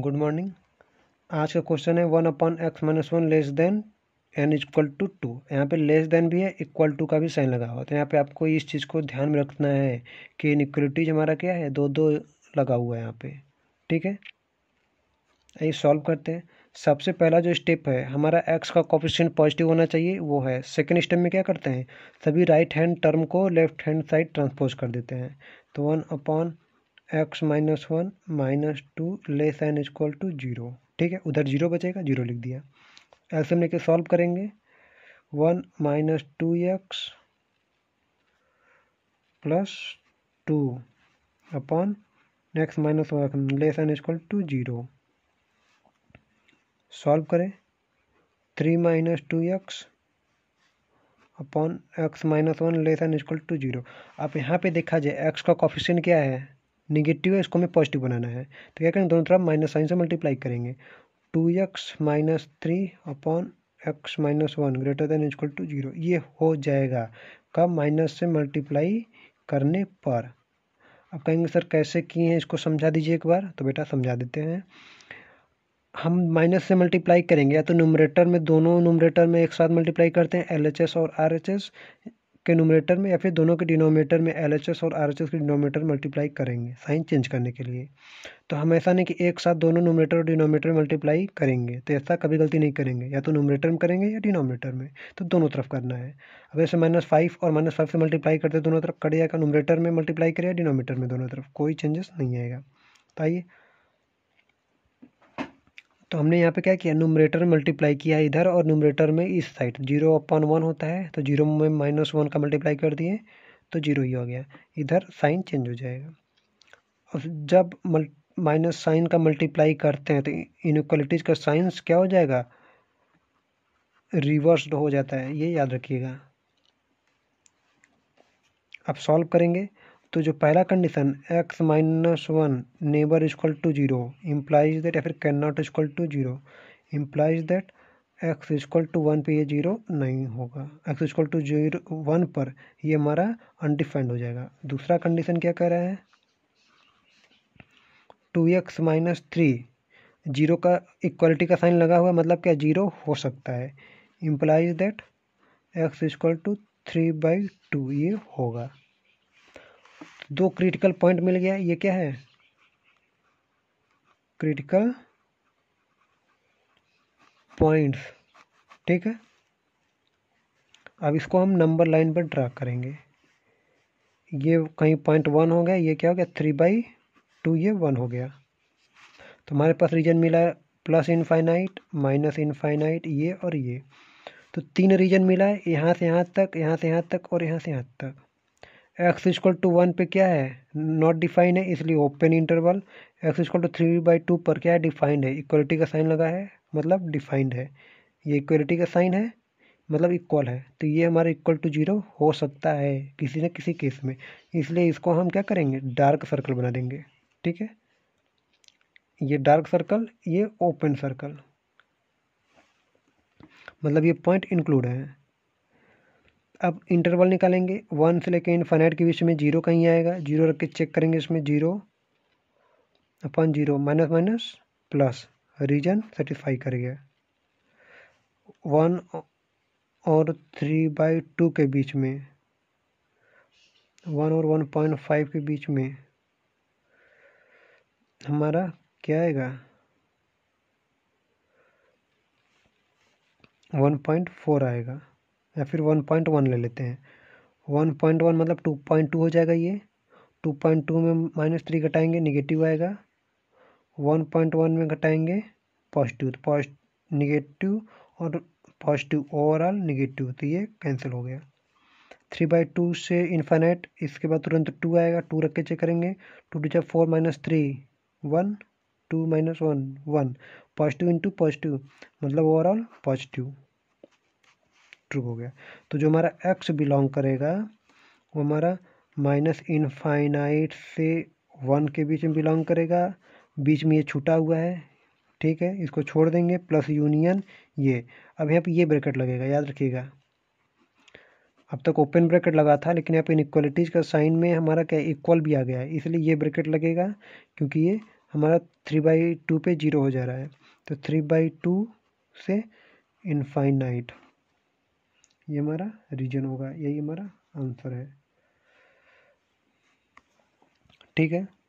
good morning आज का question है one upon x minus one less than n is equal to two यहाँ पे लेस देन भी है इक्वल टू का भी साइन लगा हुआ तो यहाँ पे आपको इस चीज़ को ध्यान में रखना है कि इक्वलिटीज हमारा क्या है दो दो लगा हुआ है यहाँ पे ठीक है ये सॉल्व करते हैं सबसे पहला जो स्टेप है हमारा एक्स का कॉफिशियंट पॉजिटिव होना चाहिए वो है सेकेंड स्टेप में क्या करते हैं सभी राइट हैंड टर्म को लेफ्ट हैंड साइड ट्रांसपोज कर देते हैं तो one upon x minus one minus two less n is equal to zero ठीक है उधर जीरो बचेगा जीरो लिख दिया एल्सियम लेके सॉल्व करेंगे one minus two x plus two upon x minus one less n is equal to zero solve करें three minus two x upon x minus one less n is equal to zero आप यहाँ पे देखा जाए एक्स का कॉफिशियन क्या है निगेटिव है इसको हमें पॉजिटिव बनाना है तो क्या करें दोनों तरफ माइनस साइन से मल्टीप्लाई करेंगे two x minus three upon x minus one greater than equal to zero ये हो जाएगा कब माइनस से मल्टीप्लाई करने पर अब कहेंगे सर कैसे किए हैं इसको समझा दीजिए एक बार तो बेटा समझा देते हैं हम माइनस से मल्टीप्लाई करेंगे या तो न्यूमरेटर में दोनों न्यूमरेटर में एक साथ मल्टीप्लाई करते हैं एल एच एस और आर एच एस के नोमिनेटर में या फिर दोनों के डिनोमिनेटर में एल और आर के डिनोमिनेटर मल्टीप्लाई करेंगे साइन चेंज करने के लिए तो हम ऐसा नहीं कि एक साथ दोनों नोमिनेटर और डिनोमिनेटर में मल्टीप्लाई करेंगे तो ऐसा कभी गलती नहीं करेंगे या तो नोमिनेटर में करेंगे या डिनोमिनेटर में तो दोनों तरफ करना है अब ऐसे माइनस फाइव और माइनस फाइव से मल्टीप्लाई करते दोनों तरफ कट जाएगा नोमिनेटर में मल्टीप्लाई या डिनोमीटर में दोनों तरफ कोई चेंजेस नहीं आएगा तो आइए तो हमने यहाँ पे क्या किया नूमरेटर मल्टीप्लाई किया इधर और नूमरेटर में इस साइड जीरो अपॉन वन होता है तो जीरो में माइनस वन का मल्टीप्लाई कर दिए तो जीरो ही हो गया इधर साइन चेंज हो जाएगा और जब मल माइनस साइन का मल्टीप्लाई करते हैं तो इनक्वलिटीज़ का साइंस क्या हो जाएगा रिवर्स हो जाता है ये याद रखिएगा आप सॉल्व करेंगे तो जो पहला condition x minus one never equal to zero implies that या फिर can not equal to zero implies that x equal to one पे ये जीरो नहीं होगा x equal to zero one पर ये हमारा अनडिफाइंड हो जाएगा दूसरा कंडीशन क्या कह रहा है two x minus three zero का इक्वलिटी का साइन लगा हुआ मतलब क्या जीरो हो सकता है implies that x equal to three by two ये होगा दो क्रिटिकल पॉइंट मिल गया ये क्या है क्रिटिकल पॉइंट्स ठीक है अब इसको हम नंबर लाइन पर ड्रा करेंगे ये कहीं पॉइंट वन हो गया ये क्या हो गया थ्री बाई टू ये वन हो गया तो हमारे पास रीजन मिला प्लस इनफाइनाइट माइनस इनफाइनाइट ये और ये तो तीन रीजन मिला है यहाँ से यहाँ तक यहाँ से यहाँ तक और यहाँ से यहाँ तक एक्स इक्वल टू वन पे क्या है नॉट डिफाइन है इसलिए open interval x equal to three by two पर क्या है डिफाइंड है इक्वलिटी का साइन लगा है मतलब डिफाइंड है ये इक्वलिटी का साइन है मतलब इक्वल है तो ये हमारा इक्वल टू जीरो हो सकता है किसी न किसी केस में इसलिए इसको हम क्या करेंगे डार्क सर्कल बना देंगे ठीक है ये डार्क सर्कल ये ओपन सर्कल मतलब ये पॉइंट इंक्लूड है अब इंटरवल निकालेंगे वन से लेकर इनफाइनाइट के बीच में जीरो कहीं आएगा जीरो रख के चेक करेंगे इसमें zero upon zero minus minus plus region satisfy कर गया वन और थ्री बाई टू के बीच में वन और वन पॉइंट फाइव के बीच में हमारा क्या आएगा वन पॉइंट फोर आएगा या फिर वन पॉइंट वन ले लेते हैं वन पॉइंट वन मतलब टू पॉइंट टू हो जाएगा ये टू पॉइंट टू में माइनस थ्री घटाएंगे निगेटिव आएगा वन पॉइंट वन में घटाएंगे पॉजिटिव तो पॉजिट निगेटिव और पॉजिटिव ओवरऑल निगेटिव तो ये कैंसिल हो गया थ्री बाई टू से इन्फाइनाइट इसके बाद तुरंत टू आएगा टू रख के चेक करेंगे टू टू जब four minus three one two minus one one positive into positive मतलब ओवरऑल पॉजिटिव ट्रू हो गया तो जो हमारा एक्स बिलोंग करेगा वो हमारा माइनस इनफाइनाइट से वन के बीच में बिलोंग करेगा बीच में ये छूटा हुआ है ठीक है इसको छोड़ देंगे प्लस यूनियन ये अब यहाँ पे ये ब्रैकेट लगेगा याद रखिएगा अब तक ओपन ब्रैकेट लगा था लेकिन यहाँ पे इनक्वालिटीज का साइन में हमारा क्या इक्वल भी आ गया है इसलिए ये ब्रैकेट लगेगा क्योंकि ये हमारा थ्री बाई टू पे जीरो हो जा रहा है तो थ्री बाई टू से इनफाइनाइट ये हमारा रीजन होगा यही हमारा आंसर है ठीक है